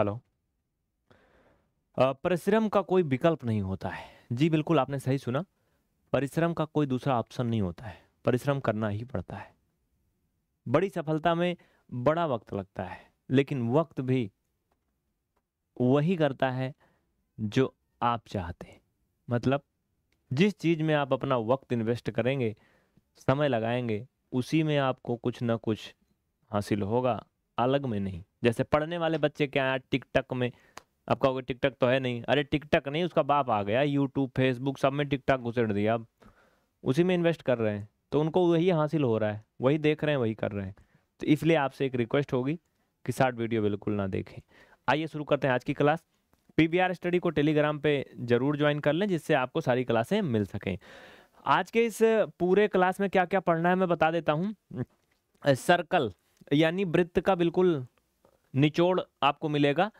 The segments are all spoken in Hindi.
हेलो परिश्रम का कोई विकल्प नहीं होता है जी बिल्कुल आपने सही सुना परिश्रम का कोई दूसरा ऑप्शन नहीं होता है परिश्रम करना ही पड़ता है बड़ी सफलता में बड़ा वक्त लगता है लेकिन वक्त भी वही करता है जो आप चाहते हैं मतलब जिस चीज़ में आप अपना वक्त इन्वेस्ट करेंगे समय लगाएंगे उसी में आपको कुछ ना कुछ हासिल होगा अलग में नहीं जैसे पढ़ने वाले बच्चे क्या है टिकटक में अब कहोगे टिकटक तो है नहीं अरे टिकटक नहीं उसका बाप आ गया यूट्यूब फेसबुक सब में टिकटक घुसेड़ दिया अब उसी में इन्वेस्ट कर रहे हैं तो उनको वही हासिल हो रहा है वही देख रहे हैं वही कर रहे हैं तो इसलिए आपसे एक रिक्वेस्ट होगी कि शार्ट वीडियो बिल्कुल ना देखें आइए शुरू करते हैं आज की क्लास पी स्टडी को टेलीग्राम पे जरूर ज्वाइन कर लें जिससे आपको सारी क्लासें मिल सकें आज के इस पूरे क्लास में क्या क्या पढ़ना है मैं बता देता हूँ सर्कल यानी वृत्त का बिल्कुल निचोड़ आपको मिलेगा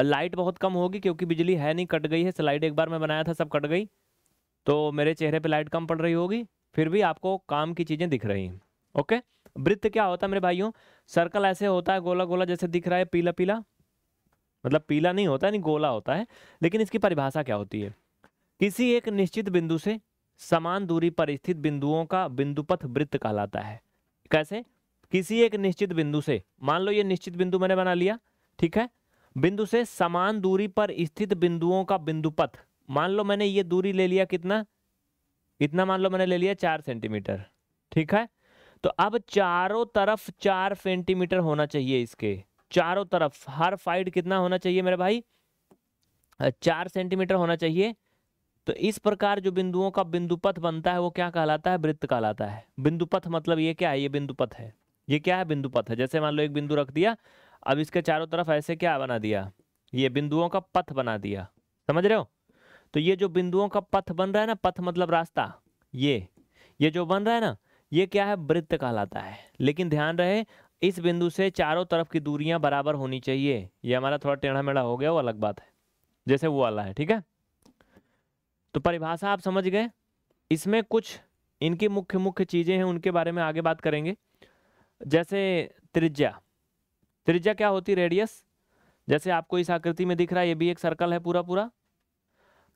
लाइट बहुत कम होगी क्योंकि बिजली है नहीं कट गई है स्लाइड एक बार मैं बनाया था सब कट गई तो मेरे चेहरे पे लाइट कम पड़ रही होगी फिर भी आपको काम की चीज़ें दिख रही हैं ओके वृत्त क्या होता है मेरे भाइयों सर्कल ऐसे होता है गोला गोला जैसे दिख रहा है पीला पीला मतलब पीला नहीं होता नहीं गोला होता है लेकिन इसकी परिभाषा क्या होती है किसी एक निश्चित बिंदु से समान दूरी पर स्थित बिंदुओं का बिंदुपथ वृत्त कहलाता है कैसे किसी एक निश्चित बिंदु से मान लो ये निश्चित बिंदु मैंने बना लिया ठीक है बिंदु से समान दूरी पर स्थित बिंदुओं का बिंदु पथ मान लो मैंने ये दूरी ले लिया कितना इतना मान लो मैंने ले लिया चार सेंटीमीटर ठीक है तो अब चारों तरफ चार सेंटीमीटर होना चाहिए इसके चारों तरफ हर फाइड कितना होना चाहिए मेरे भाई चार सेंटीमीटर होना चाहिए तो इस प्रकार जो बिंदुओं का बिंदुपथ बनता है वो क्या कहलाता है वृत्त कहलाता है बिंदुपथ मतलब ये क्या है ये बिंदुपथ है ये क्या है बिंदु पथ है जैसे मान लो एक बिंदु रख दिया अब इसके चारों तरफ ऐसे क्या बना दिया ये बिंदुओं का पथ बना दिया समझ रहे हो तो ये जो बिंदुओं का पथ बन रहा है ना पथ मतलब रास्ता ये ये जो बन रहा है ना ये क्या है वृत्त कहलाता है लेकिन ध्यान रहे इस बिंदु से चारों तरफ की दूरियां बराबर होनी चाहिए ये हमारा थोड़ा टेढ़ा मेढ़ा हो गया वो अलग बात है जैसे वो वाला है ठीक है तो परिभाषा आप समझ गए इसमें कुछ इनकी मुख्य मुख्य चीज़ें हैं उनके बारे में आगे बात करेंगे जैसे त्रिज्या त्रिज्या क्या होती रेडियस जैसे आपको इस आकृति में दिख रहा है ये भी एक सर्कल है पूरा पूरा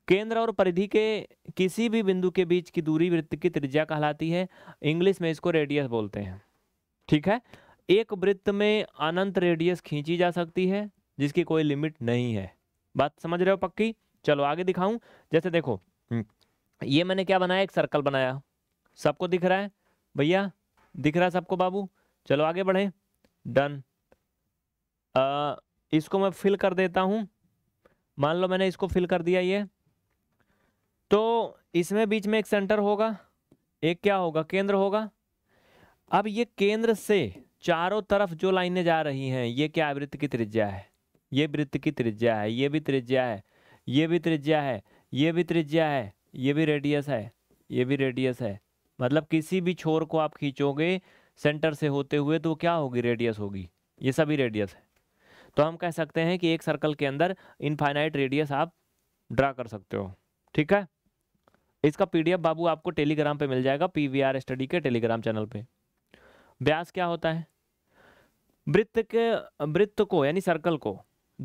केंद्र और परिधि के किसी भी बिंदु के बीच की दूरी वृत्त की त्रिज्या कहलाती है इंग्लिश में इसको रेडियस बोलते हैं ठीक है एक वृत्त में अनंत रेडियस खींची जा सकती है जिसकी कोई लिमिट नहीं है बात समझ रहे हो पक्की चलो आगे दिखाऊं जैसे देखो हम्म, ये मैंने क्या बनाया एक सर्कल बनाया सबको दिख रहा है भैया दिख रहा है सबको बाबू चलो आगे बढ़े डन इसको मैं फिल कर देता हूँ मान लो मैंने इसको फिल कर दिया ये तो इसमें बीच में एक सेंटर होगा एक क्या होगा केंद्र होगा अब ये केंद्र से चारों तरफ जो लाइनें जा रही हैं ये क्या वृत्त की त्रिज्या है ये वृत्त की त्रिज्या है ये भी त्रिज्या है ये भी त्रिज्या है ये भी त्रिज्या है ये भी रेडियस है ये भी रेडियस है मतलब किसी भी छोर को आप खींचोगे सेंटर से होते हुए तो क्या होगी रेडियस होगी ये सभी रेडियस है तो हम कह सकते हैं कि एक सर्कल के अंदर इनफाइनाइट रेडियस आप ड्रा कर सकते हो ठीक है इसका पीडीएफ बाबू आपको टेलीग्राम पे मिल जाएगा पीवीआर स्टडी के टेलीग्राम चैनल पे ब्यास क्या होता है वृत्त के वृत्त को यानी सर्कल को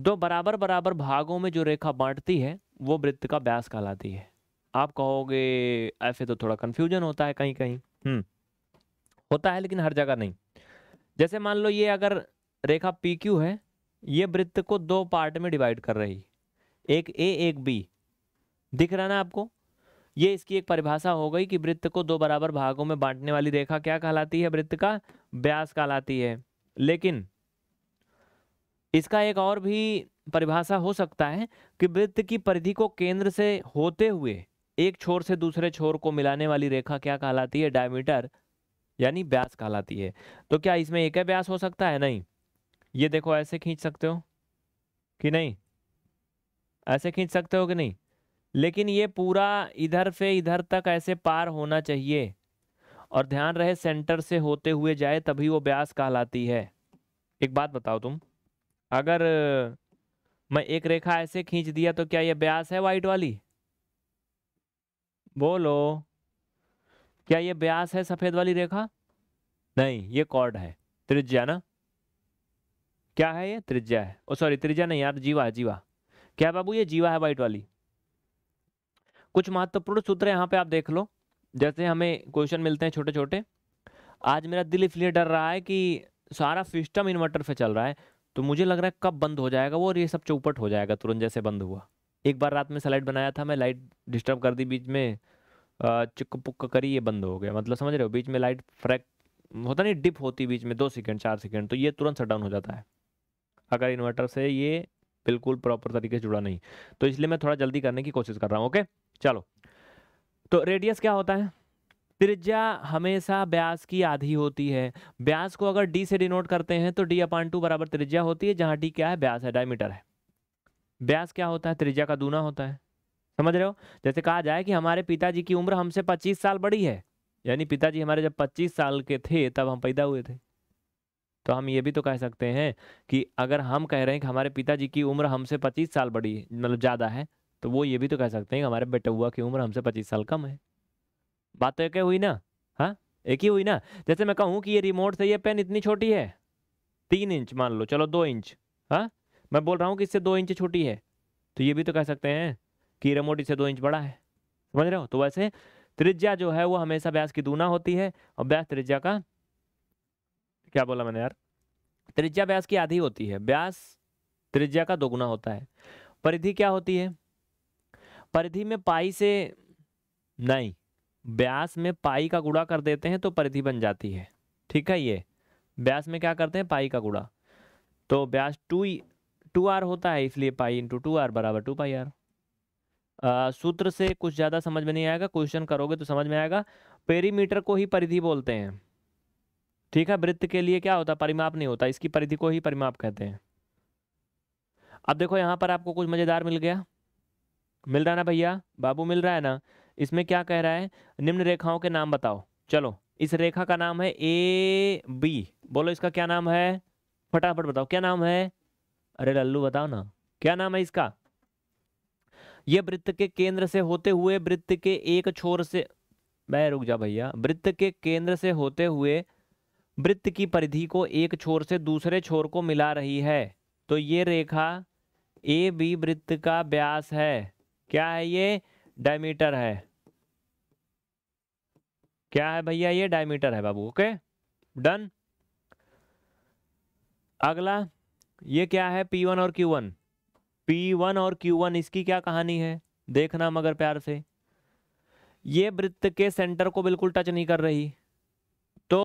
दो बराबर बराबर भागों में जो रेखा बांटती है वो वृत्त का ब्यास कहलाती है आप कहोगे ऐसे तो थोड़ा कन्फ्यूजन होता है कहीं कहीं हम्म होता है लेकिन हर जगह नहीं जैसे मान लो ये अगर रेखा पी क्यू है ये वृत्त को दो पार्ट में डिवाइड कर रही एक ए एक बी दिख रहा ना आपको ये इसकी एक परिभाषा हो गई कि वृत्त को दो बराबर भागों में बांटने वाली रेखा क्या कहलाती है वृत्त का व्यास कहलाती है लेकिन इसका एक और भी परिभाषा हो सकता है कि वृत्त की परिधि को केंद्र से होते हुए एक छोर से दूसरे छोर को मिलाने वाली रेखा क्या कहलाती है डायमीटर यानी ब्यास कहलाती है तो क्या इसमें एक ब्यास हो सकता है नहीं ये देखो ऐसे खींच सकते हो कि नहीं ऐसे खींच सकते हो कि नहीं लेकिन ये पूरा इधर से इधर तक ऐसे पार होना चाहिए और ध्यान रहे सेंटर से होते हुए जाए तभी वो ब्यास कहलाती है एक बात बताओ तुम अगर मैं एक रेखा ऐसे खींच दिया तो क्या ये ब्यास है वाइट वाली बोलो क्या ये ब्यास है सफेद वाली रेखा नहीं ये कॉर्ड है त्रिज्या ना क्या है ये त्रिज्या है ओ सॉरी त्रिज्या नहीं यार जीवा जीवा क्या बाबू ये जीवा है वाइट वाली कुछ महत्वपूर्ण सूत्र यहाँ पे आप देख लो जैसे हमें क्वेश्चन मिलते हैं छोटे छोटे आज मेरा दिल इसलिए डर रहा है कि सारा सिस्टम इन्वर्टर पे चल रहा है तो मुझे लग रहा है कब बंद हो जाएगा वो और ये सब चौपट हो जाएगा तुरंत जैसे बंद हुआ एक बार रात में सलाइड बनाया था मैं लाइट डिस्टर्ब कर दी बीच में चिक पुक करी ये बंद हो गया मतलब समझ रहे हो बीच में लाइट फ्रैक होता नहीं डिप होती बीच में दो सेकेंड चार सेकेंड तो ये तुरंत शट डाउन हो जाता है अगर इन्वर्टर से ये बिल्कुल प्रॉपर तरीके से जुड़ा नहीं तो इसलिए मैं थोड़ा जल्दी करने की कोशिश कर रहा हूँ ओके चलो तो रेडियस क्या होता है त्रिज्या हमेशा ब्यास की आधी होती है ब्यास को अगर डी से डिनोट करते हैं तो डी अपान टू बराबर त्रिज्या होती है जहाँ डी क्या है ब्यास है डायमीटर है ब्यास क्या होता है त्रिज्या का दूना होता है समझ रहे हो जैसे कहा जाए कि हमारे पिताजी की उम्र हमसे पच्चीस साल बड़ी है यानी पिताजी हमारे जब पच्चीस साल के थे तब हम पैदा हुए थे तो हम ये भी तो कह सकते हैं कि अगर हम कह रहे हैं कि हमारे पिताजी की उम्र हमसे पच्चीस साल बड़ी मतलब ज़्यादा है तो वो ये भी तो कह सकते हैं कि हमारे हुआ की उम्र हमसे पच्चीस साल कम है बात तो एक हुई ना हाँ एक ही हुई ना जैसे मैं कहूँ कि ये रिमोट से ये पेन इतनी छोटी है तीन इंच मान लो चलो दो इंच हाँ मैं बोल रहा हूँ कि इससे दो इंच छोटी है तो ये भी तो कह सकते हैं कि रिमोट से दो इंच बड़ा है समझ रहे हो तो वैसे त्रिज्या जो है वो हमेशा व्यास की दूना होती है और व्यास त्रिज्या का क्या बोला मैंने यार त्रिज्या व्यास की आधी होती है व्यास त्रिज्या का दोगुना होता है परिधि क्या होती है परिधि में पाई से नहीं व्यास में पाई का गुड़ा कर देते हैं तो परिधि बन जाती है ठीक है ये व्यास में क्या करते हैं पाई का गुड़ा तो व्यास टू टू आर होता है इसलिए पाई इंटू टू आर बराबर टू पाई आर सूत्र से कुछ ज़्यादा समझ में नहीं आएगा क्वेश्चन करोगे तो समझ में आएगा पेरीमीटर को ही परिधि बोलते हैं ठीक है वृत्त के लिए क्या होता है परिमाप नहीं होता इसकी परिधि को ही परिमाप कहते हैं अब देखो यहाँ पर आपको कुछ मज़ेदार मिल गया मिल रहा ना भैया बाबू मिल रहा है ना इसमें क्या कह रहा है निम्न रेखाओं के नाम बताओ चलो इस रेखा का नाम है ए बी बोलो इसका क्या नाम है फटाफट बताओ क्या नाम है अरे लल्लू बताओ ना क्या नाम है इसका यह वृत्त के केंद्र से होते हुए वृत्त के एक छोर से मैं रुक जा भैया वृत्त के केंद्र से होते हुए वृत्त की परिधि को एक छोर से दूसरे छोर को मिला रही है तो ये रेखा ए बी वृत्त का व्यास है क्या है ये डायमीटर है क्या है भैया ये डायमीटर है बाबू ओके डन अगला ये क्या है P1 और Q1 P1 और Q1 इसकी क्या कहानी है देखना मगर प्यार से ये वृत्त के सेंटर को बिल्कुल टच नहीं कर रही तो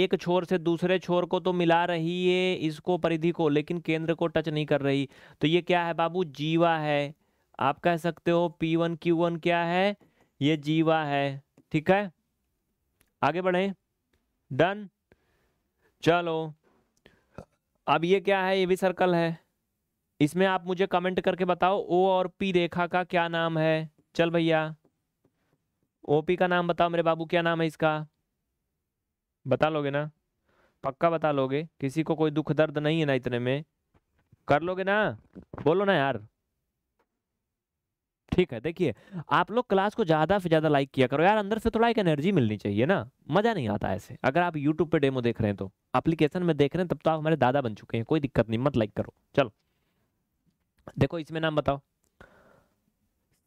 एक छोर से दूसरे छोर को तो मिला रही है इसको परिधि को लेकिन केंद्र को टच नहीं कर रही तो ये क्या है बाबू जीवा है आप कह सकते हो पी वन क्यू वन क्या है ये जीवा है ठीक है आगे बढ़े डन चलो अब ये क्या है ये भी सर्कल है इसमें आप मुझे कमेंट करके बताओ ओ और पी रेखा का क्या नाम है चल भैया ओ पी का नाम बताओ मेरे बाबू क्या नाम है इसका बता लोगे ना पक्का बता लोगे किसी को कोई दुख दर्द नहीं है ना इतने में कर लोगे ना बोलो ना यार ठीक है देखिए आप लोग क्लास को ज़्यादा से ज़्यादा लाइक किया करो यार अंदर से थोड़ा एक एनर्जी मिलनी चाहिए ना मज़ा नहीं आता ऐसे अगर आप यूट्यूब पे डेमो देख रहे हैं तो एप्लीकेशन में देख रहे हैं तब तो आप हमारे दादा बन चुके हैं कोई दिक्कत नहीं मत लाइक करो चलो देखो इसमें नाम बताओ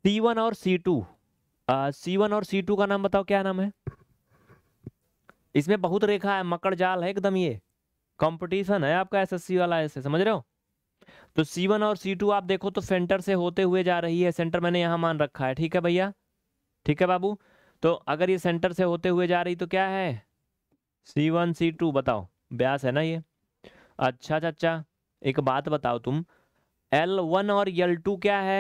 C1 और सी टू सी और सी टू का नाम बताओ क्या नाम है इसमें बहुत रेखा है मकड़ जाल है एकदम ये कंपटीशन है आपका एसएससी वाला ऐसे समझ रहे हो तो C1 और C2 आप देखो तो सेंटर से होते हुए जा रही है सेंटर मैंने यहां मान रखा है ठीक है भैया ठीक है बाबू तो अगर ये सेंटर से होते हुए जा रही तो क्या है C1 C2 बताओ ब्यास है ना ये अच्छा चाचा एक बात बताओ तुम एल वन और यल टू क्या है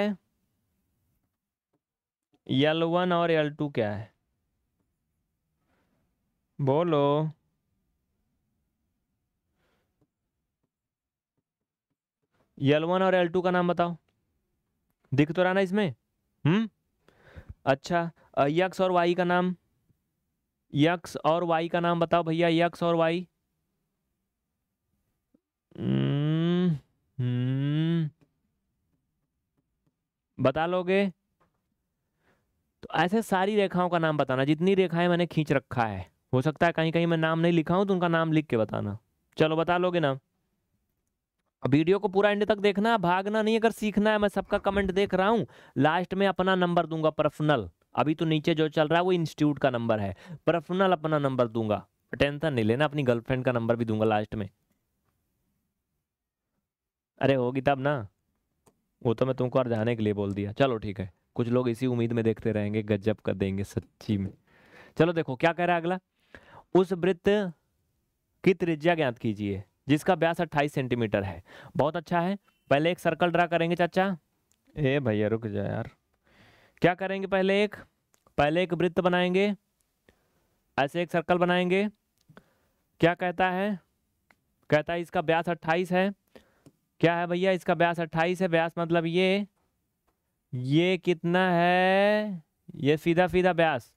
यल वन और यल टू क्या है बोलो यल वन और एल टू का नाम बताओ दिख तो रहा ना इसमें हम्म अच्छा यक्स और वाई का नाम यक्स और वाई का नाम बताओ भैया यक्स और वाई hmm. बता लोगे तो ऐसे सारी रेखाओं का नाम बताना जितनी रेखाएं मैंने खींच रखा है हो सकता है कहीं कहीं मैं नाम नहीं लिखा हूं तो उनका नाम लिख के बताना चलो बता लोगे ना वीडियो को पूरा एंड तक देखना है भागना नहीं अगर सीखना है मैं सबका कमेंट देख रहा हूँ लास्ट में अपना नंबर दूंगा पर्सनल अभी तो नीचे जो चल रहा है वो इंस्टीट्यूट का नंबर है पर्सनल अपना नंबर दूंगा टेंशन नहीं लेना अपनी गर्लफ्रेंड का नंबर भी दूंगा लास्ट में अरे होगी तब ना वो तो मैं तुमको और जाने के लिए बोल दिया चलो ठीक है कुछ लोग इसी उम्मीद में देखते रहेंगे गजब कर देंगे सच्ची में चलो देखो क्या कह रहा है अगला उस वृत्त की त्रिज्या ज्ञात कीजिए जिसका व्यास अट्ठाईस सेंटीमीटर है बहुत अच्छा है पहले एक सर्कल ड्रा करेंगे चाचा ए भैया रुक जा यार क्या करेंगे पहले एक पहले एक वृत्त बनाएंगे ऐसे एक सर्कल बनाएंगे क्या कहता है कहता है इसका व्यास अट्ठाईस है क्या है भैया इसका व्यास अट्ठाईस है व्यास मतलब ये ये कितना है ये सीधा सीधा व्यास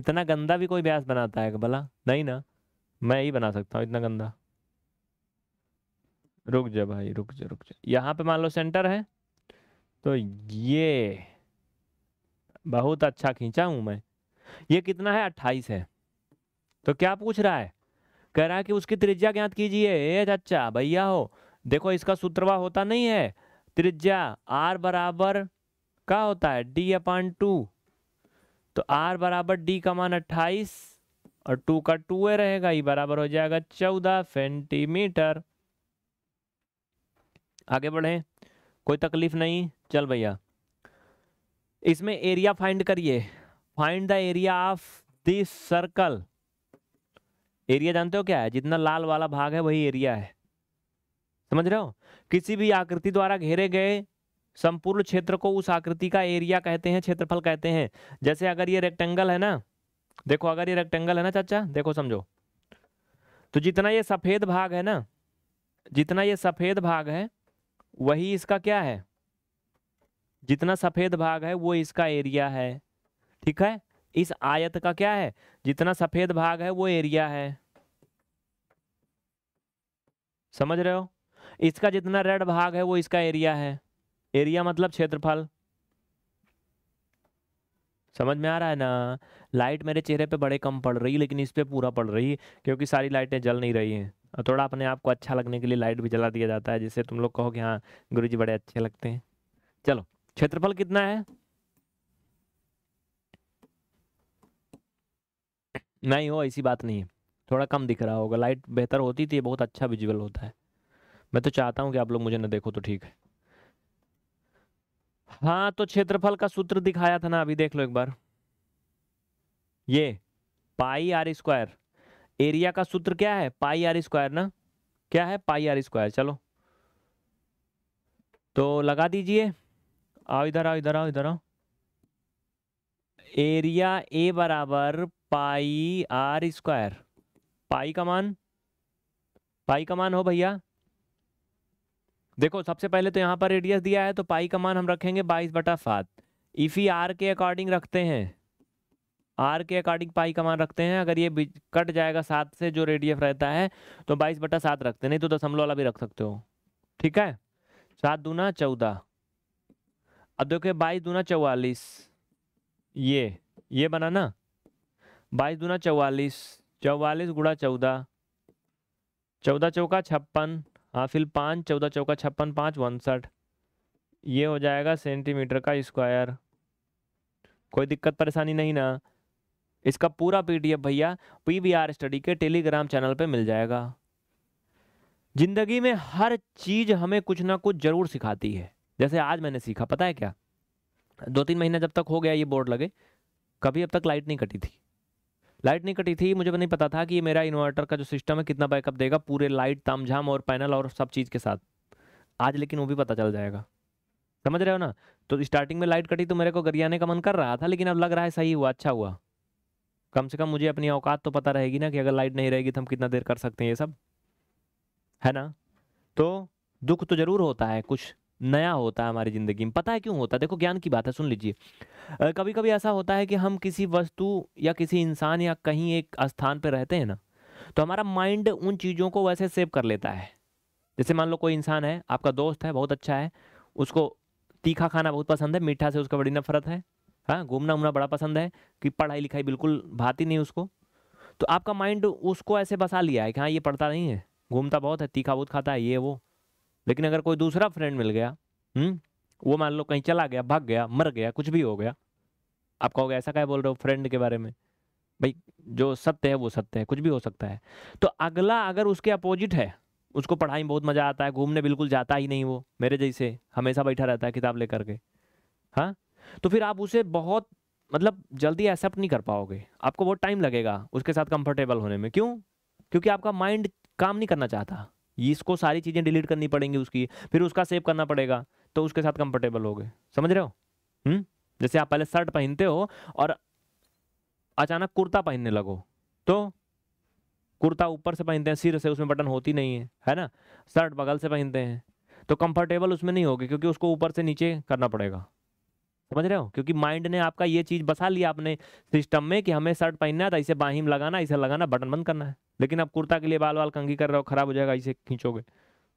इतना गंदा भी कोई व्यास बनाता है भला नहीं ना मैं ही बना सकता हूँ इतना गंदा रुक जा भाई रुक जा रुक जा यहाँ पे मान लो सेंटर है तो ये बहुत अच्छा खींचा हूँ मैं ये कितना है अट्ठाईस है तो क्या पूछ रहा है कह रहा है कि उसकी त्रिज्या ज्ञात कीजिए ये अच्छा भैया हो देखो इसका सूत्रवा होता नहीं है त्रिज्या आर बराबर का होता है डी अपान टू तो आर बराबर डी का मान अट्ठाईस और टू का टू ए रहेगा ये बराबर हो जाएगा चौदह सेंटीमीटर आगे बढ़े कोई तकलीफ नहीं चल भैया इसमें एरिया फाइंड करिए find the area of this circle area जानते हो क्या है जितना लाल वाला भाग है वही एरिया है समझ रहे हो किसी भी आकृति द्वारा घेरे गए संपूर्ण क्षेत्र को उस आकृति का एरिया कहते हैं क्षेत्रफल कहते हैं जैसे अगर ये रेक्टेंगल है ना देखो अगर ये रेक्टेंगल है ना चाचा देखो समझो तो जितना ये सफ़ेद भाग है ना जितना ये सफ़ेद भाग है वही इसका क्या है जितना सफ़ेद भाग है वो इसका एरिया है ठीक है इस आयत का क्या है जितना सफ़ेद भाग है वो एरिया है समझ रहे हो इसका जितना रेड भाग है वो इसका एरिया है एरिया मतलब क्षेत्रफल समझ में आ रहा है ना लाइट मेरे चेहरे पे बड़े कम पड़ रही लेकिन इस पर पूरा पड़ रही है क्योंकि सारी लाइटें जल नहीं रही हैं और थोड़ा अपने आप को अच्छा लगने के लिए लाइट भी जला दिया जाता है जिससे तुम लोग कहो कि हाँ गुरु जी बड़े अच्छे लगते हैं चलो क्षेत्रफल कितना है नहीं हो ऐसी बात नहीं है थोड़ा कम दिख रहा होगा लाइट बेहतर होती थी बहुत अच्छा विजुअल होता है मैं तो चाहता हूं कि आप लोग मुझे ना देखो तो ठीक है हाँ तो क्षेत्रफल का सूत्र दिखाया था ना अभी देख लो एक बार ये पाई आर स्क्वायर एरिया का सूत्र क्या है पाई आर स्क्वायर ना क्या है पाई आर स्क्वायर चलो तो लगा दीजिए आओ इधर आओ इधर आओ इधर आओ एरिया ए बराबर पाई आर स्क्वायर पाई का मान पाई का मान हो भैया देखो सबसे पहले तो यहाँ पर रेडियस दिया है तो पाई का मान हम रखेंगे बाईस बटा सात इफ़ आर के अकॉर्डिंग रखते हैं आर के अकॉर्डिंग पाई का मान रखते हैं अगर ये कट जाएगा सात से जो रेडियस रहता है तो बाईस बटा सात रखते नहीं तो दशमलव वाला भी रख सकते हो ठीक है सात दूना चौदह अब देखो बाईस दूना चौवालीस ये ये बना ना बाईस दूना चौवालीस चौवालीस गुड़ा चौदह चौदह चौका छप्पन हाँ फिर पाँच चौदह चौका छप्पन पाँच उनसठ ये हो जाएगा सेंटीमीटर का स्क्वायर कोई दिक्कत परेशानी नहीं ना इसका पूरा पीडीएफ भैया पीवीआर स्टडी के टेलीग्राम चैनल पे मिल जाएगा जिंदगी में हर चीज हमें कुछ ना कुछ जरूर सिखाती है जैसे आज मैंने सीखा पता है क्या दो तीन महीना जब तक हो गया ये बोर्ड लगे कभी अब तक लाइट नहीं कटी थी लाइट नहीं कटी थी मुझे नहीं पता था कि मेरा इन्वर्टर का जो सिस्टम है कितना बैकअप देगा पूरे लाइट तामझाम और पैनल और सब चीज़ के साथ आज लेकिन वो भी पता चल जाएगा समझ रहे हो ना तो स्टार्टिंग में लाइट कटी तो मेरे को गरियाने का मन कर रहा था लेकिन अब लग रहा है सही हुआ अच्छा हुआ कम से कम मुझे अपनी औकात तो पता रहेगी ना कि अगर लाइट नहीं रहेगी तो हम कितना देर कर सकते हैं ये सब है ना तो दुख तो ज़रूर होता है कुछ नया होता है हमारी ज़िंदगी में पता है क्यों होता है देखो ज्ञान की बात है सुन लीजिए कभी कभी ऐसा होता है कि हम किसी वस्तु या किसी इंसान या कहीं एक स्थान पर रहते हैं ना तो हमारा माइंड उन चीज़ों को वैसे सेव कर लेता है जैसे मान लो कोई इंसान है आपका दोस्त है बहुत अच्छा है उसको तीखा खाना बहुत पसंद है मीठा से उसका बड़ी नफरत है हाँ घूमना उमना बड़ा पसंद है कि पढ़ाई लिखाई बिल्कुल भाती नहीं उसको तो आपका माइंड उसको ऐसे बसा लिया है कि हाँ ये पढ़ता नहीं है घूमता बहुत है तीखा बहुत खाता है ये वो लेकिन अगर कोई दूसरा फ्रेंड मिल गया हुँ? हम्म, वो मान लो कहीं चला गया भाग गया मर गया कुछ भी हो गया आप कहोगे ऐसा क्या बोल रहे हो फ्रेंड के बारे में भाई जो सत्य है वो सत्य है कुछ भी हो सकता है तो अगला अगर उसके अपोजिट है उसको पढ़ाई में बहुत मज़ा आता है घूमने बिल्कुल जाता ही नहीं वो मेरे जैसे हमेशा बैठा रहता है किताब लेकर के हाँ तो फिर आप उसे बहुत मतलब जल्दी एक्सेप्ट नहीं कर पाओगे आपको बहुत टाइम लगेगा उसके साथ कंफर्टेबल होने में क्यों क्योंकि आपका माइंड काम नहीं करना चाहता इसको सारी चीज़ें डिलीट करनी पड़ेंगी उसकी फिर उसका सेव करना पड़ेगा तो उसके साथ कंफर्टेबल हो गए समझ रहे हो हुँ? हम्म? जैसे आप पहले शर्ट पहनते हो और अचानक कुर्ता पहनने लगो तो कुर्ता ऊपर से पहनते हैं सिर से उसमें बटन होती नहीं है है ना शर्ट बगल से पहनते हैं तो कंफर्टेबल उसमें नहीं होगी क्योंकि उसको ऊपर से नीचे करना पड़ेगा समझ रहे हो क्योंकि माइंड ने आपका ये चीज बसा लिया अपने सिस्टम में कि हमें शर्ट पहनना था तो इसे बाहिम लगाना इसे लगाना बटन बंद करना है लेकिन आप कुर्ता के लिए बाल बाल कंगी कर रहे हो खराब हो जाएगा इसे खींचोगे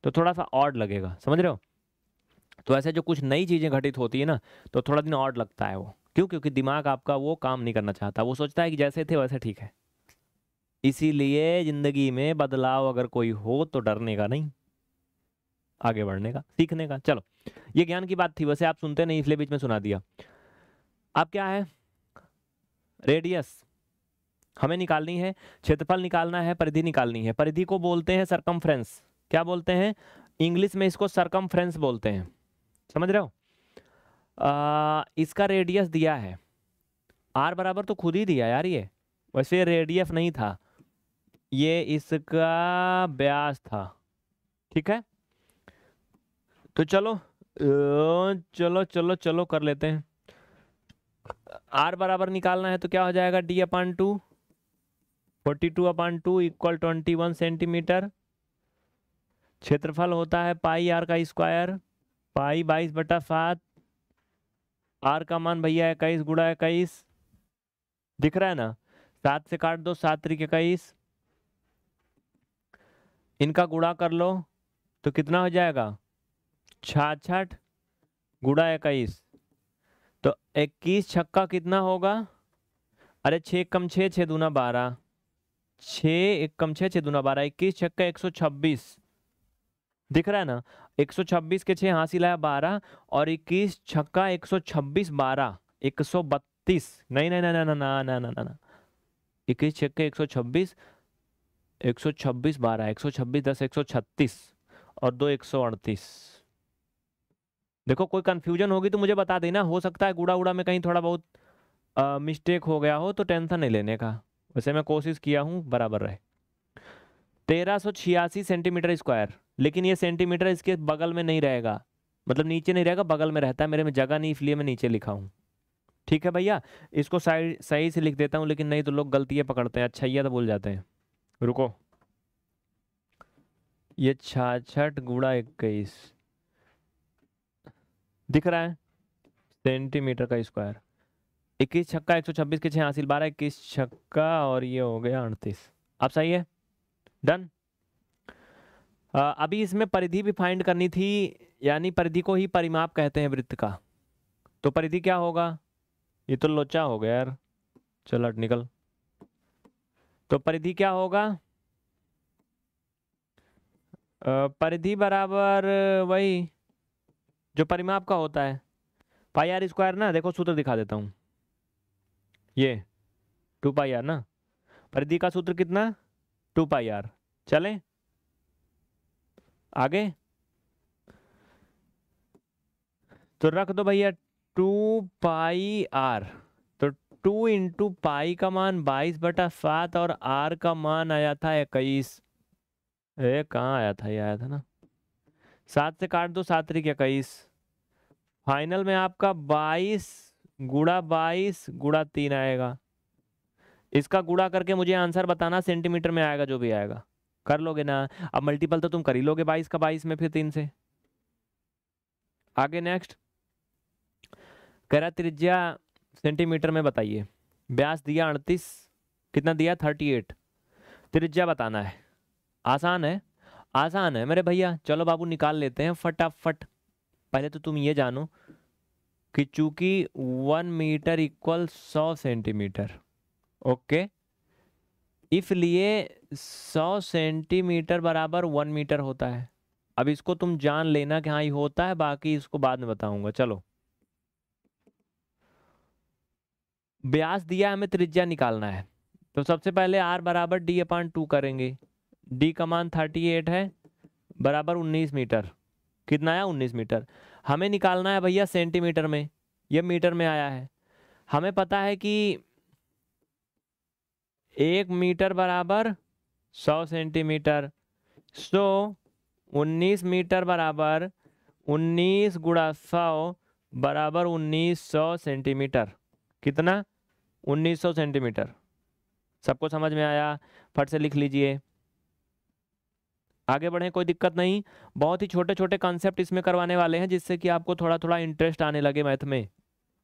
तो थोड़ा सा ऑर्ड लगेगा समझ रहे हो तो ऐसे जो कुछ नई चीज़ें घटित होती है ना तो थोड़ा दिन ऑर्ड लगता है वो क्यों क्योंकि दिमाग आपका वो काम नहीं करना चाहता वो सोचता है कि जैसे थे वैसे ठीक है इसीलिए ज़िंदगी में बदलाव अगर कोई हो तो डरने का नहीं आगे बढ़ने का सीखने का चलो ये ज्ञान की बात थी वैसे आप सुनते नहीं इसलिए बीच में सुना दिया अब क्या है रेडियस हमें निकालनी है क्षेत्रफल निकालना है परिधि निकालनी है परिधि को बोलते हैं सरकम क्या बोलते हैं इंग्लिश में इसको सरकम बोलते हैं समझ रहे हो आ, इसका रेडियस दिया है आर बराबर तो खुद ही दिया यार ये वैसे रेडियस नहीं था ये इसका ब्यास था ठीक है तो चलो चलो चलो चलो कर लेते हैं आर बराबर निकालना है तो क्या हो जाएगा d upon two forty two upon two equal twenty one centimetre क्षेत्रफल होता है पाई आर का स्क्वायर पाई बाईस बटा सात आर का मान भैया इक्कीस गुड़ा इक्कीस दिख रहा है ना सात से काट दो सात त्रिक इक्कीस इनका गुड़ा कर लो तो कितना हो जाएगा छाछठ गुड़ा इक्कीस तो इक्कीस छक्का कितना होगा अरे छः कम छः छः दूना बारह छः एक कम छः छः दूना बारह इक्कीस छक्का एक सौ छब्बीस दिख रहा है ना एक सौ छब्बीस के छः हाँसी लाया बारह और इक्कीस छक्का एक सौ छब्बीस बारह एक सौ बत्तीस नहीं नहीं नहीं ना ना ना ना ना ना इक्कीस छक्का एक सौ छब्बीस एक सौ छब्बीस बारह एक सौ छब्बीस दस एक सौ छत्तीस और दो एक सौ अड़तीस देखो कोई कन्फ्यूजन होगी तो मुझे बता देना हो सकता है गुड़ा उड़ा में कहीं थोड़ा बहुत मिस्टेक हो गया हो तो टेंशन नहीं लेने का वैसे मैं कोशिश किया हूँ बराबर रहे तेरह सौ छियासी सेंटीमीटर स्क्वायर लेकिन ये सेंटीमीटर इसके बगल में नहीं रहेगा मतलब नीचे नहीं रहेगा बगल में रहता है मेरे में जगह नहीं इसलिए मैं नीचे लिखा हूँ ठीक है भैया इसको सही सही से लिख देता हूँ लेकिन नहीं तो लोग गलतियाँ पकड़ते हैं अच्छा यह तो बोल जाते हैं रुको ये छाछठ गुड़ा इक्कीस दिख रहा है सेंटीमीटर का स्क्वायर इक्कीस छक्का एक सौ छब्बीस के छह हासिल बारह इक्कीस छक्का और ये हो गया अड़तीस अब सही है डन अभी इसमें परिधि भी फाइंड करनी थी यानी परिधि को ही परिमाप कहते हैं वृत्त का तो परिधि क्या होगा ये तो लोचा हो गया यार चल हट निकल तो परिधि क्या होगा परिधि बराबर वही जो परिमाप का होता है पाई आर स्क्वायर ना देखो सूत्र दिखा देता हूँ ये टू पाई आर ना परिधि का सूत्र कितना टू पाई आर चले आगे तो रख दो भैया टू पाई आर तो टू इंटू पाई का मान बाईस बटा सात और आर का मान आया था इक्कीस ए कहाँ आया था ये आया था ना सात से काट दो सात तरीक इक्कीस फाइनल में आपका बाईस गुड़ा बाईस गुड़ा तीन आएगा इसका गुड़ा करके मुझे आंसर बताना सेंटीमीटर में आएगा जो भी आएगा कर लोगे ना अब मल्टीपल तो तुम कर ही लोगे बाईस का बाईस में फिर तीन से आगे नेक्स्ट कह रहा त्रिज्या सेंटीमीटर में बताइए ब्यास दिया अड़तीस कितना दिया थर्टी एट त्रिज्या बताना है आसान है आसान है मेरे भैया चलो बाबू निकाल लेते हैं फटाफट पहले तो तुम ये जानो कि चूंकि वन मीटर इक्वल सौ सेंटीमीटर ओके इसलिए सौ सेंटीमीटर बराबर वन मीटर होता है अब इसको तुम जान लेना कि हाँ ये होता है बाकी इसको बाद में बताऊंगा चलो ब्यास दिया हमें त्रिज्या निकालना है तो सबसे पहले आर बराबर डी अपान टू करेंगे डी का मान थर्टी एट है बराबर उन्नीस मीटर कितना आया उन्नीस मीटर हमें निकालना है भैया सेंटीमीटर में यह मीटर में आया है हमें पता है कि एक मीटर बराबर सौ सेंटीमीटर सो उन्नीस मीटर बराबर उन्नीस गुड़ा सौ बराबर उन्नीस सौ सेंटीमीटर कितना उन्नीस सौ सेंटीमीटर सबको समझ में आया फट से लिख लीजिए आगे बढ़ें कोई दिक्कत नहीं बहुत ही छोटे छोटे कॉन्सेप्ट इसमें करवाने वाले हैं जिससे कि आपको थोड़ा थोड़ा इंटरेस्ट आने लगे मैथ में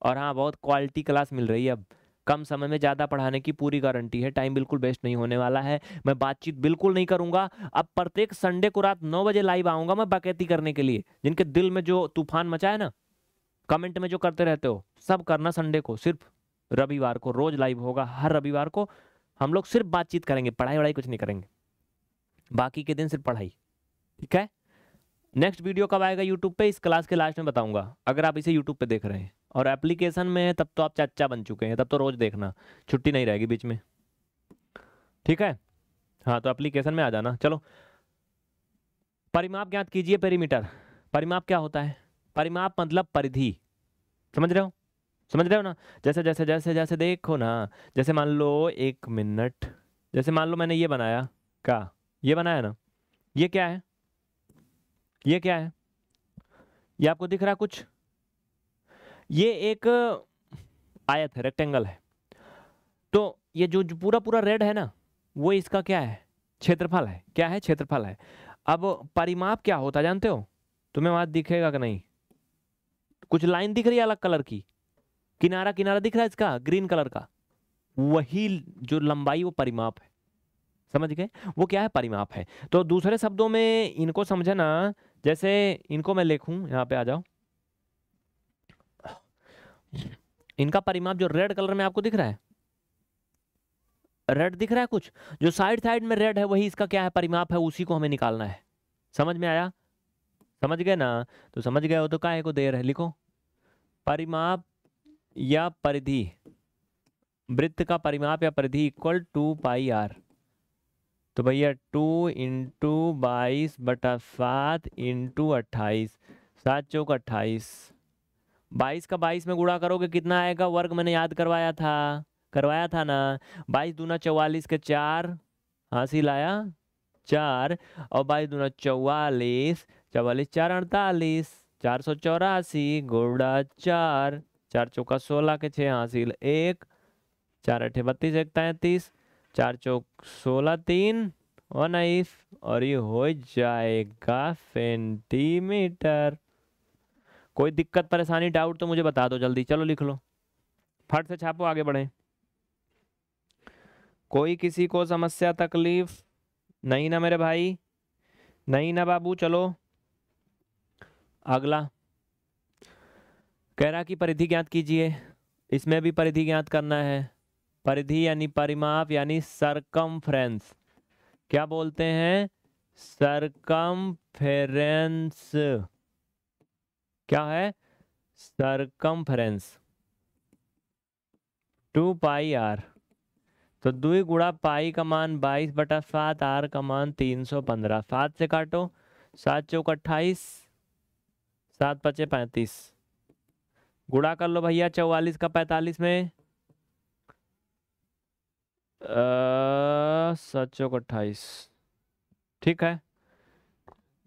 और हाँ बहुत क्वालिटी क्लास मिल रही है अब कम समय में ज़्यादा पढ़ाने की पूरी गारंटी है टाइम बिल्कुल वेस्ट नहीं होने वाला है मैं बातचीत बिल्कुल नहीं करूंगा अब प्रत्येक संडे को रात नौ बजे लाइव आऊंगा मैं बकैती करने के लिए जिनके दिल में जो तूफान मचा है ना कमेंट में जो करते रहते हो सब करना संडे को सिर्फ रविवार को रोज लाइव होगा हर रविवार को हम लोग सिर्फ बातचीत करेंगे पढ़ाई वढ़ाई कुछ नहीं करेंगे बाकी के दिन सिर्फ पढ़ाई ठीक है नेक्स्ट वीडियो कब आएगा यूट्यूब पे इस क्लास के लास्ट में बताऊंगा अगर आप इसे यूट्यूब पे देख रहे हैं और एप्लीकेशन में है तब तो आप चाचा बन चुके हैं तब तो रोज देखना छुट्टी नहीं रहेगी बीच में ठीक है हाँ तो एप्लीकेशन में आ जाना चलो परिमाप ज्ञात कीजिए पेरीमीटर परिमाप क्या होता है परिमाप मतलब परिधि समझ रहे हो समझ रहे हो ना जैसे जैसे जैसे जैसे देखो ना जैसे मान लो एक मिनट जैसे मान लो मैंने ये बनाया का ये बनाया ना ये क्या है ये क्या है ये आपको दिख रहा कुछ ये एक आयत है रेक्टेंगल है तो ये जो, जो पूरा पूरा रेड है ना वो इसका क्या है क्षेत्रफल है क्या है क्षेत्रफल है अब परिमाप क्या होता जानते हो तुम्हें वहां दिखेगा कि नहीं कुछ लाइन दिख रही है अलग कलर की किनारा किनारा दिख रहा है इसका ग्रीन कलर का वही जो लंबाई वो परिमाप है समझ गए वो क्या है परिमाप है तो दूसरे शब्दों में इनको समझना जैसे इनको मैं लिखूं यहाँ पे आ जाओ इनका परिमाप जो रेड कलर में आपको दिख रहा है रेड दिख रहा है कुछ जो साइड साइड में रेड है वही इसका क्या है परिमाप है उसी को हमें निकालना है समझ में आया समझ गए ना तो समझ गए हो तो काहे को देर है लिखो परिमाप या परिधि वृत्त का परिमाप या परिधि इक्वल टू पाई आर तो भैया टू इंटू बाईस बटा सात इंटू अट्ठाईस सात चौक अट्ठाईस बाईस का बाईस में गुड़ा करोगे कितना आएगा वर्ग मैंने याद करवाया था करवाया था ना बाईस दूना चौवालीस के चार हासिल आया चार और बाईस दूना चौवालीस चौवालीस चार अड़तालीस चार सौ चौरासी गुड़ा चार चार चौका सोलह के छः हासिल एक चार अठे बत्तीस एक तैंतीस चार चौक सोलह तीन और और ये हो जाएगा सेंटीमीटर कोई दिक्कत परेशानी डाउट तो मुझे बता दो जल्दी चलो लिख लो फट से छापो आगे बढ़े कोई किसी को समस्या तकलीफ नहीं ना मेरे भाई नहीं ना बाबू चलो अगला कह रहा कि परिधि ज्ञात कीजिए इसमें भी परिधि ज्ञात करना है परिधि यानी परिमाप यानी सरकमफ्रेंस क्या बोलते हैं सरकमफेरेंस क्या है सरकमफेरेंस टू पाई आर तो दुई गुड़ा पाई का मान बाईस बटा सात आर का मान तीन सौ पंद्रह सात से काटो सात चौक अट्ठाईस सात पचे पैंतीस गुड़ा कर लो भैया चौवालीस का पैंतालीस में सात अट्ठाईस ठीक है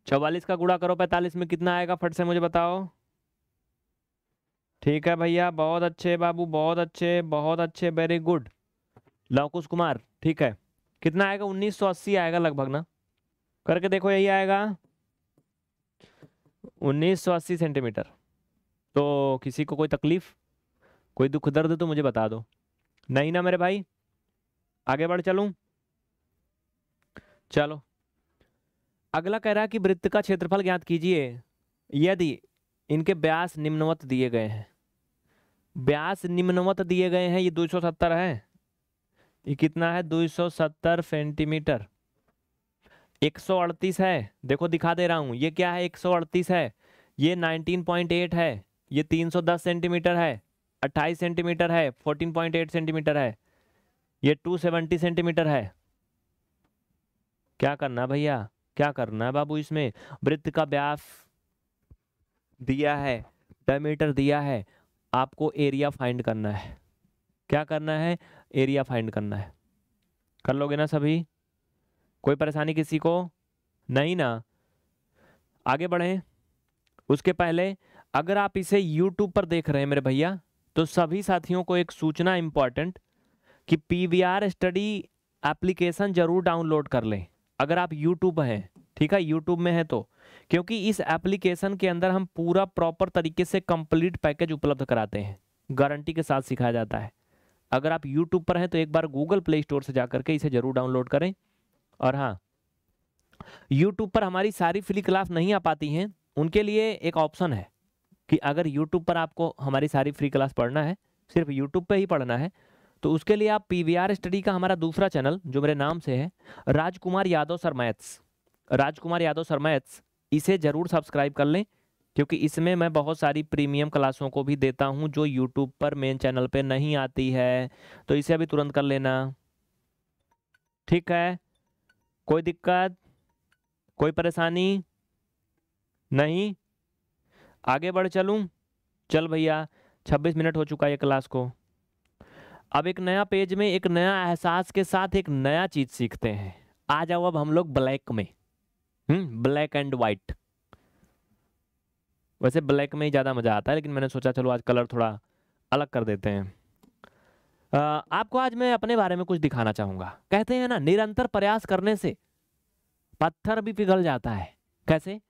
चौवालीस का गुड़ा करो पैंतालीस में कितना आएगा फट से मुझे बताओ ठीक है भैया बहुत अच्छे बाबू बहुत अच्छे बहुत अच्छे वेरी गुड लवकुश कुमार ठीक है कितना आएगा उन्नीस सौ अस्सी आएगा लगभग ना करके देखो यही आएगा उन्नीस सौ अस्सी सेंटीमीटर तो किसी को कोई तकलीफ कोई दुख दर्द तो मुझे बता दो नहीं ना मेरे भाई आगे बढ़ चलूं चलो अगला कह रहा है कि वृत्त का क्षेत्रफल ज्ञात कीजिए यदि इनके ब्यास निम्नवत दिए गए हैं ब्यास निम्नवत दिए गए हैं ये 270 है ये कितना है 270 सेंटीमीटर 138 है देखो दिखा दे रहा हूँ ये क्या है 138 है ये 19.8 है ये 310 सेंटीमीटर है 28 सेंटीमीटर है 14.8 सेंटीमीटर है ये 270 सेंटीमीटर है क्या करना भैया क्या करना है बाबू इसमें वृत्त का व्यास दिया है डायमीटर दिया है आपको एरिया फाइंड करना है क्या करना है एरिया फाइंड करना है कर लोगे ना सभी कोई परेशानी किसी को नहीं ना आगे बढ़े उसके पहले अगर आप इसे यूट्यूब पर देख रहे हैं मेरे भैया तो सभी साथियों को एक सूचना इंपॉर्टेंट कि पीवीआर स्टडी एप्लीकेशन जरूर डाउनलोड कर लें अगर आप यूट्यूब हैं ठीक है यूट्यूब में है तो क्योंकि इस एप्लीकेशन के अंदर हम पूरा प्रॉपर तरीके से कंप्लीट पैकेज उपलब्ध कराते हैं गारंटी के साथ सिखाया जाता है अगर आप यूट्यूब पर हैं तो एक बार गूगल प्ले स्टोर से जा करके इसे जरूर डाउनलोड करें और हाँ यूट्यूब पर हमारी सारी फ्री क्लास नहीं आ पाती हैं उनके लिए एक ऑप्शन है कि अगर यूट्यूब पर आपको हमारी सारी फ्री क्लास पढ़ना है सिर्फ यूट्यूब पर ही पढ़ना है तो उसके लिए आप पीवीआर स्टडी का हमारा दूसरा चैनल जो मेरे नाम से है Rajkumar Yadav sir maths Rajkumar Yadav sir maths इसे ज़रूर सब्सक्राइब कर लें क्योंकि इसमें मैं बहुत सारी प्रीमियम क्लासों को भी देता हूं जो यूट्यूब पर मेन चैनल पे नहीं आती है तो इसे अभी तुरंत कर लेना ठीक है कोई दिक्कत कोई परेशानी नहीं आगे बढ़ चलूँ चल भैया 26 मिनट हो चुका है क्लास को अब एक नया पेज में एक नया एहसास के साथ एक नया चीज सीखते हैं आ जाओ अब हम लोग ब्लैक में हम्म ब्लैक एंड वाइट वैसे ब्लैक में ही ज़्यादा मज़ा आता है लेकिन मैंने सोचा चलो आज कलर थोड़ा अलग कर देते हैं आ, आपको आज मैं अपने बारे में कुछ दिखाना चाहूंगा कहते हैं ना निरंतर प्रयास करने से पत्थर भी पिघल जाता है कैसे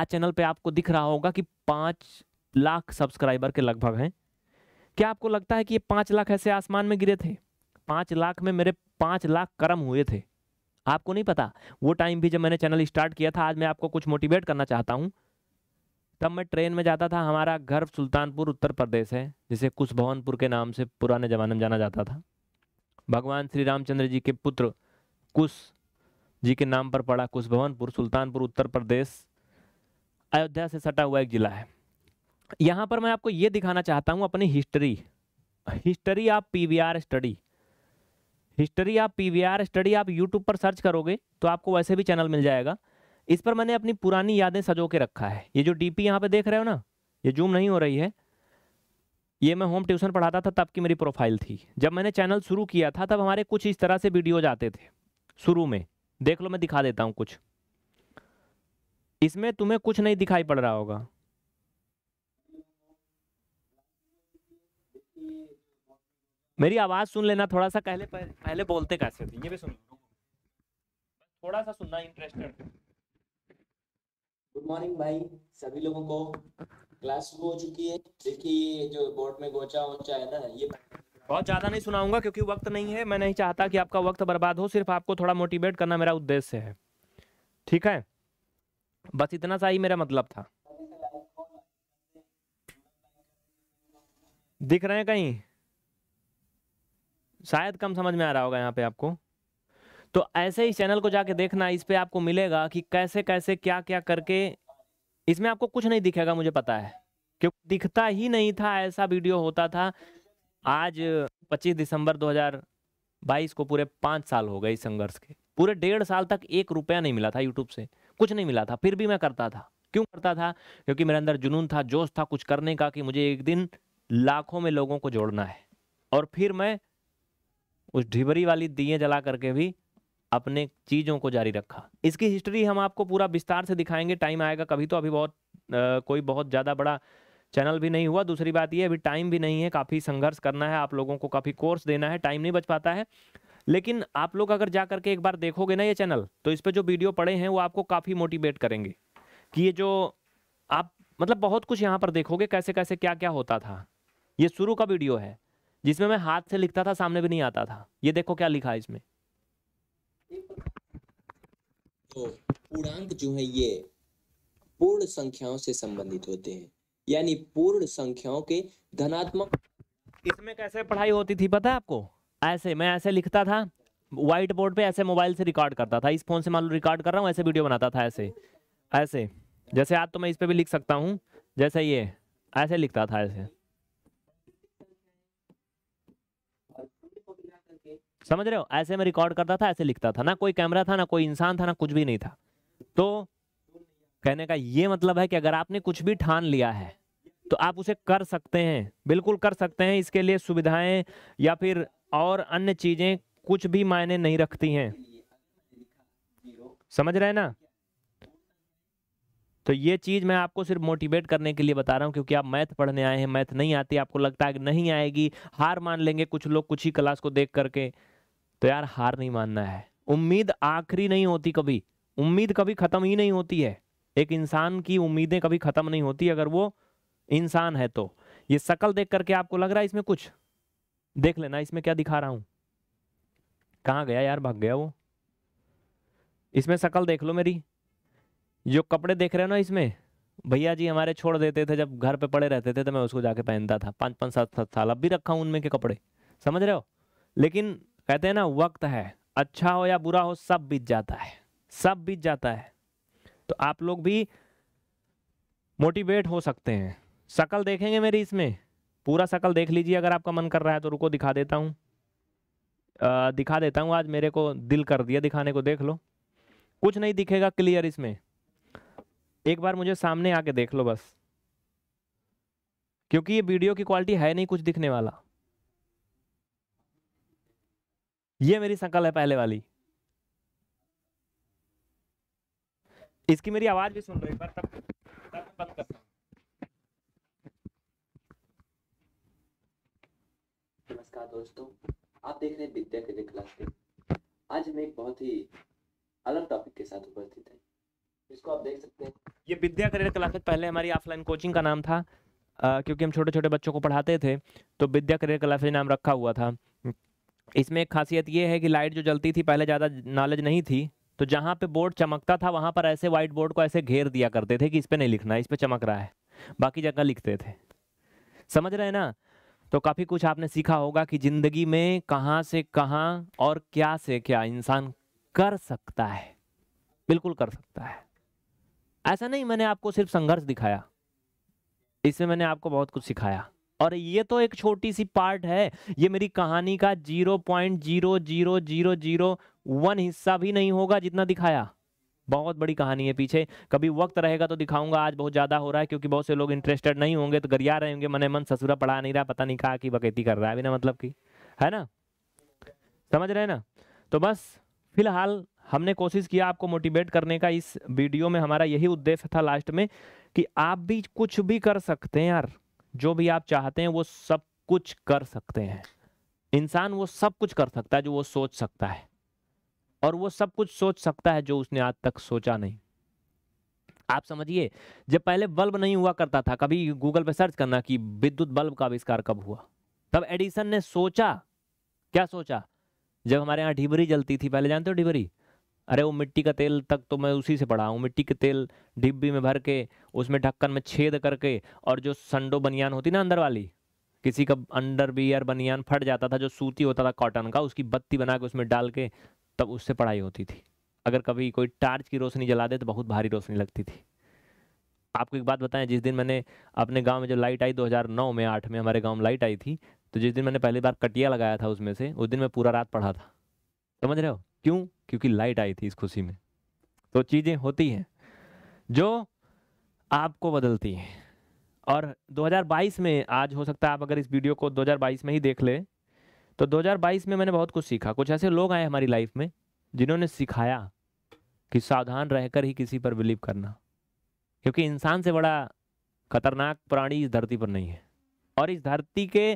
आज चैनल पे आपको दिख रहा होगा कि पांच लाख सब्सक्राइबर के लगभग हैं क्या आपको लगता है कि ये पाँच लाख ऐसे आसमान में गिरे थे पाँच लाख में मेरे पाँच लाख कर्म हुए थे आपको नहीं पता वो टाइम भी जब मैंने चैनल स्टार्ट किया था आज मैं आपको कुछ मोटिवेट करना चाहता हूँ तब मैं ट्रेन में जाता था हमारा घर सुल्तानपुर उत्तर प्रदेश है जिसे कुश भवनपुर के नाम से पुराने ज़माने में जाना जाता था भगवान श्री रामचंद्र जी के पुत्र कुश जी के नाम पर पड़ा कुश भवनपुर सुल्तानपुर उत्तर प्रदेश अयोध्या से सटा हुआ एक ज़िला है यहाँ पर मैं आपको ये दिखाना चाहता हूँ अपनी history history of PVR study history of PVR study आप यूट्यूब पर सर्च करोगे तो आपको वैसे भी चैनल मिल जाएगा इस पर मैंने अपनी पुरानी यादें सजो के रखा है ये जो डीपी यहाँ पे देख रहे हो ना ये जूम नहीं हो रही है ये मैं होम ट्यूशन पढ़ाता था तब की मेरी प्रोफाइल थी जब मैंने चैनल शुरू किया था तब हमारे कुछ इस तरह से वीडियोज आते थे शुरू में देख लो मैं दिखा देता हूँ कुछ इसमें तुम्हें कुछ नहीं दिखाई पड़ रहा होगा मेरी आवाज़ सुन लेना थोड़ा सा पहले पहले बोलते कैसे थे ये भी सुन थोड़ा सा सुनना इंटरेस्टेड गुड मॉर्निंग भाई सभी लोगों को क्लास शुरू हो चुकी है देखिए ये जो बोर्ड में गोचा ऊंचा है ना ये बहुत ज़्यादा नहीं सुनाऊंगा क्योंकि वक्त नहीं है मैं नहीं चाहता कि आपका वक्त बर्बाद हो सिर्फ आपको थोड़ा मोटिवेट करना मेरा उद्देश्य है ठीक है बस इतना सा ही मेरा मतलब था दिख रहे हैं कहीं शायद कम समझ में आ रहा होगा यहाँ पे आपको तो ऐसे ही चैनल को जाके देखना इस पर आपको मिलेगा कि कैसे कैसे क्या क्या करके इसमें आपको कुछ नहीं दिखेगा मुझे पता है क्योंकि दिखता ही नहीं था ऐसा वीडियो होता था आज 25 दिसंबर 2022 को पूरे पाँच साल हो गए इस संघर्ष के पूरे डेढ़ साल तक एक रुपया नहीं मिला था यूट्यूब से कुछ नहीं मिला था फिर भी मैं करता था क्यों करता था क्योंकि मेरे अंदर जुनून था जोश था कुछ करने का कि मुझे एक दिन लाखों में लोगों को जोड़ना है और फिर मैं उस ढिबरी वाली दिए जला करके भी अपने चीज़ों को जारी रखा इसकी हिस्ट्री हम आपको पूरा विस्तार से दिखाएंगे टाइम आएगा कभी तो अभी बहुत आ, कोई बहुत ज़्यादा बड़ा चैनल भी नहीं हुआ दूसरी बात ये अभी टाइम भी नहीं है काफ़ी संघर्ष करना है आप लोगों को काफ़ी कोर्स देना है टाइम नहीं बच पाता है लेकिन आप लोग अगर जा करके एक बार देखोगे ना ये चैनल तो इस पर जो वीडियो पड़े हैं वो आपको काफ़ी मोटिवेट करेंगे कि ये जो आप मतलब बहुत कुछ यहाँ पर देखोगे कैसे कैसे क्या क्या होता था ये शुरू का वीडियो है जिसमें मैं हाथ से लिखता था सामने भी नहीं आता था ये देखो क्या लिखा है इसमें तो पूर्णांक जो है ये पूर्ण संख्याओं से संबंधित होते हैं यानी पूर्ण संख्याओं के धनात्मक इसमें कैसे पढ़ाई होती थी पता है आपको ऐसे मैं ऐसे लिखता था व्हाइट बोर्ड पे ऐसे मोबाइल से रिकॉर्ड करता था इस फोन से मान लो रिकॉर्ड कर रहा हूँ ऐसे वीडियो बनाता था ऐसे ऐसे जैसे आज तो मैं इस पर भी लिख सकता हूँ जैसे ये ऐसे लिखता था ऐसे समझ रहे हो ऐसे में रिकॉर्ड करता था ऐसे लिखता था ना कोई कैमरा था ना कोई इंसान था ना कुछ भी नहीं था तो कहने का ये मतलब है कि अगर आपने कुछ भी ठान लिया है तो आप उसे कर सकते हैं बिल्कुल कर सकते हैं इसके लिए सुविधाएं या फिर और अन्य चीज़ें कुछ भी मायने नहीं रखती हैं समझ रहे हैं ना तो ये चीज़ मैं आपको सिर्फ मोटिवेट करने के लिए बता रहा हूँ क्योंकि आप मैथ पढ़ने आए हैं मैथ नहीं आती आपको लगता है कि नहीं आएगी हार मान लेंगे कुछ लोग कुछ ही क्लास को देख करके तो यार हार नहीं मानना है उम्मीद आखिरी नहीं होती कभी उम्मीद कभी ख़त्म ही नहीं होती है एक इंसान की उम्मीदें कभी ख़त्म नहीं होती अगर वो इंसान है तो ये सकल देख करके आपको लग रहा है इसमें कुछ देख लेना इसमें क्या दिखा रहा हूं कहा गया यार भाग गया वो इसमें शकल देख लो मेरी जो कपड़े देख रहे हो ना इसमें भैया जी हमारे छोड़ देते थे जब घर पे पड़े रहते थे तो मैं उसको जाके पहनता था पांच पांच सात सात साल अब भी रखा हूं उनमें के कपड़े समझ रहे हो लेकिन कहते हैं ना वक्त है अच्छा हो या बुरा हो सब बीत जाता है सब बीत जाता है तो आप लोग भी मोटिवेट हो सकते हैं शकल देखेंगे मेरी इसमें पूरा शकल देख लीजिए अगर आपका मन कर रहा है तो रुको दिखा देता हूँ दिखा देता हूँ आज मेरे को दिल कर दिया दिखाने को देख लो कुछ नहीं दिखेगा क्लियर इसमें एक बार मुझे सामने आके देख लो बस क्योंकि ये वीडियो की क्वालिटी है नहीं कुछ दिखने वाला ये मेरी शकल है पहले वाली इसकी मेरी आवाज भी सुन रही पर तब तब बंद करता नमस्कार दोस्तों आप देख रहे हैं विद्या के क्लास आज हम एक बहुत ही अलग टॉपिक के साथ उपस्थित हैं इसको आप देख सकते हैं ये विद्या करियर क्लासेस पहले हमारी ऑफलाइन कोचिंग का नाम था आ, क्योंकि हम छोटे छोटे बच्चों को पढ़ाते थे तो विद्या करियर क्लासेज नाम रखा हुआ था इसमें एक खासियत ये है कि लाइट जो जलती थी पहले ज़्यादा नॉलेज नहीं थी तो जहाँ पे बोर्ड चमकता था वहाँ पर ऐसे वाइट बोर्ड को ऐसे घेर दिया करते थे कि इस पर नहीं लिखना इस पर चमक रहा है बाकी जगह लिखते थे समझ रहे ना तो काफ़ी कुछ आपने सीखा होगा कि ज़िंदगी में कहाँ से कहाँ और क्या से क्या इंसान कर सकता है बिल्कुल कर सकता है ऐसा नहीं मैंने आपको सिर्फ संघर्ष दिखाया इसमें मैंने आपको बहुत कुछ सिखाया और ये तो एक छोटी सी पार्ट है ये मेरी कहानी का zero point zero zero zero zero one हिस्सा भी नहीं होगा जितना दिखाया बहुत बड़ी कहानी है पीछे कभी वक्त रहेगा तो दिखाऊंगा आज बहुत ज़्यादा हो रहा है क्योंकि बहुत से लोग इंटरेस्टेड नहीं होंगे तो गरिया रहे होंगे मने मन ससुरा पढ़ा नहीं रहा पता नहीं कहा कि बकैती कर रहा है बिना मतलब की है ना समझ रहे हैं ना तो बस फिलहाल हमने कोशिश किया आपको मोटिवेट करने का इस वीडियो में हमारा यही उद्देश्य था लास्ट में कि आप भी कुछ भी कर सकते हैं यार जो भी आप चाहते हैं वो सब कुछ कर सकते हैं इंसान वो सब कुछ कर सकता है जो वो सोच सकता है और वो सब कुछ सोच सकता है जो उसने आज तक सोचा नहीं आप समझिए जब पहले बल्ब नहीं हुआ करता था कभी गूगल पर सर्च करना कि विद्युत बल्ब का आविष्कार कब हुआ तब एडिसन ने सोचा क्या सोचा जब हमारे यहाँ ढिबरी जलती थी पहले जानते हो ढिबरी अरे वो मिट्टी का तेल तक तो मैं उसी से पढ़ा हूँ मिट्टी के तेल डिब्बी में भर के उसमें ढक्कन में छेद करके और जो संडो बनियान होती ना अंदर वाली किसी का अंडर बियर बनियान फट जाता था जो सूती होता था कॉटन का उसकी बत्ती बना के उसमें डाल के तब उससे पढ़ाई होती थी अगर कभी कोई टार्च की रोशनी जला दे तो बहुत भारी रोशनी लगती थी आपको एक बात बताएं जिस दिन मैंने अपने गांव में जो लाइट आई 2009 में आठ में हमारे गांव में लाइट आई थी तो जिस दिन मैंने पहली बार कटिया लगाया था उसमें से उस दिन मैं पूरा रात पढ़ा था समझ रहे हो क्यों क्योंकि लाइट आई थी इस खुशी में तो चीज़ें होती हैं जो आपको बदलती हैं और 2022 में आज हो सकता है आप अगर इस वीडियो को 2022 में ही देख ले तो 2022 में मैंने बहुत कुछ सीखा कुछ ऐसे लोग आए हमारी लाइफ में जिन्होंने सिखाया कि सावधान रहकर ही किसी पर बिलीव करना क्योंकि इंसान से बड़ा खतरनाक प्राणी इस धरती पर नहीं है और इस धरती के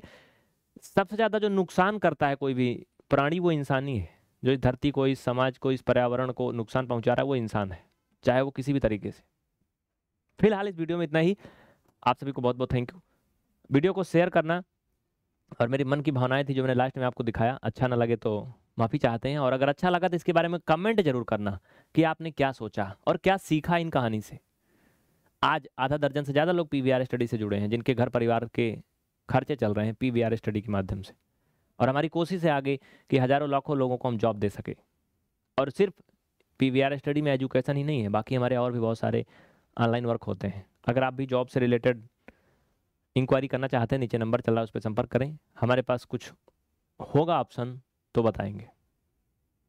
सबसे ज़्यादा जो नुकसान करता है कोई भी प्राणी वो इंसान ही है जो इस धरती को इस समाज को इस पर्यावरण को नुकसान पहुंचा रहा है वो इंसान है चाहे वो किसी भी तरीके से फिलहाल इस वीडियो में इतना ही आप सभी को बहुत बहुत थैंक यू वीडियो को शेयर करना और मेरी मन की भावनाएं थी जो मैंने लास्ट में आपको दिखाया अच्छा ना लगे तो माफ़ी चाहते हैं और अगर अच्छा लगा तो इसके बारे में कमेंट जरूर करना कि आपने क्या सोचा और क्या सीखा इन कहानी से आज आधा दर्जन से ज़्यादा लोग पी स्टडी से जुड़े हैं जिनके घर परिवार के खर्चे चल रहे हैं पी स्टडी के माध्यम से और हमारी कोशिश है आगे कि हज़ारों लाखों लोगों को हम जॉब दे सकें और सिर्फ पी स्टडी में एजुकेशन ही नहीं है बाकी हमारे और भी बहुत सारे ऑनलाइन वर्क होते हैं अगर आप भी जॉब से रिलेटेड इंक्वायरी करना चाहते हैं नीचे नंबर चल रहा है उस पर संपर्क करें हमारे पास कुछ होगा ऑप्शन तो बताएंगे